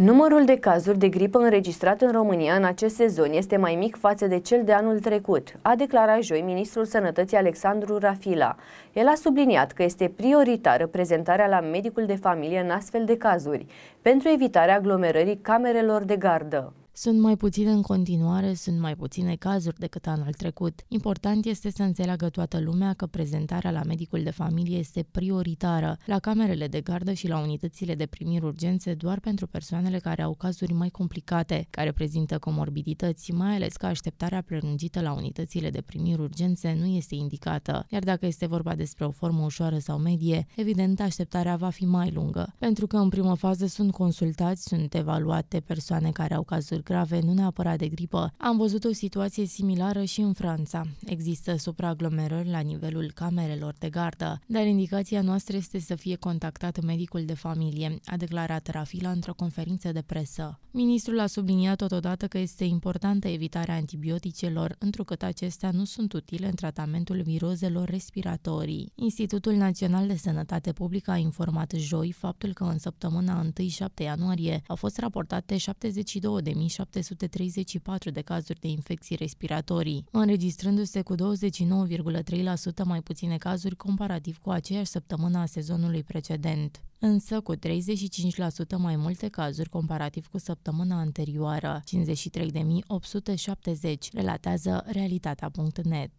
Numărul de cazuri de gripă înregistrat în România în acest sezon este mai mic față de cel de anul trecut, a declarat joi ministrul sănătății Alexandru Rafila. El a subliniat că este prioritară prezentarea la medicul de familie în astfel de cazuri, pentru evitarea aglomerării camerelor de gardă. Sunt mai puține în continuare, sunt mai puține cazuri decât anul trecut. Important este să înțeleagă toată lumea că prezentarea la medicul de familie este prioritară, la camerele de gardă și la unitățile de primiri urgențe doar pentru persoanele care au cazuri mai complicate, care prezintă comorbidități, mai ales că așteptarea prelungită la unitățile de primiri urgențe nu este indicată, iar dacă este vorba despre o formă ușoară sau medie, evident așteptarea va fi mai lungă, pentru că în primă fază sunt consultați, sunt evaluate persoane care au cazuri grave, nu neapărat de gripă. Am văzut o situație similară și în Franța. Există supraaglomerări la nivelul camerelor de gardă, dar indicația noastră este să fie contactat medicul de familie, a declarat Rafila într-o conferință de presă. Ministrul a subliniat totodată că este importantă evitarea antibioticelor, întrucât acestea nu sunt utile în tratamentul virozelor respiratorii. Institutul Național de Sănătate Publică a informat joi faptul că în săptămâna 1-7 ianuarie au fost raportate 72.700 734 de cazuri de infecții respiratorii, înregistrându-se cu 29,3% mai puține cazuri comparativ cu aceeași săptămână a sezonului precedent însă cu 35% mai multe cazuri comparativ cu săptămâna anterioară, 53.870, relatează realitatea.net.